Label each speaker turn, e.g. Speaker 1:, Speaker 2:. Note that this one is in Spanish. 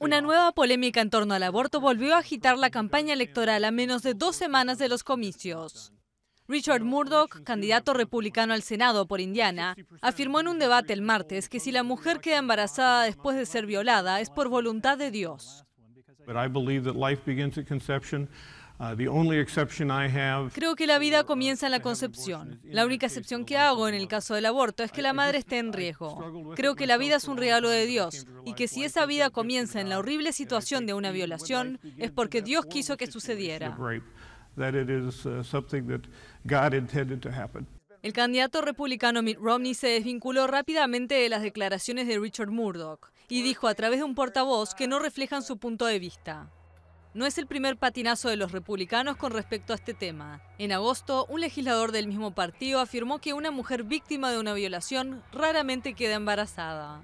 Speaker 1: Una nueva polémica en torno al aborto volvió a agitar la campaña electoral a menos de dos semanas de los comicios. Richard Murdoch, candidato republicano al Senado por Indiana, afirmó en un debate el martes que si la mujer queda embarazada después de ser violada es por voluntad de Dios. Uh, Creo que la vida comienza en la concepción. La única excepción que hago en el caso del aborto es que la madre esté en riesgo. Creo que la vida es un regalo de Dios y que si esa vida comienza en la horrible situación de una violación es porque Dios quiso que sucediera. Uh, el candidato republicano Mitt Romney se desvinculó rápidamente de las declaraciones de Richard Murdoch y dijo a través de un portavoz que no reflejan su punto de vista. No es el primer patinazo de los republicanos con respecto a este tema. En agosto, un legislador del mismo partido afirmó que una mujer víctima de una violación raramente queda embarazada.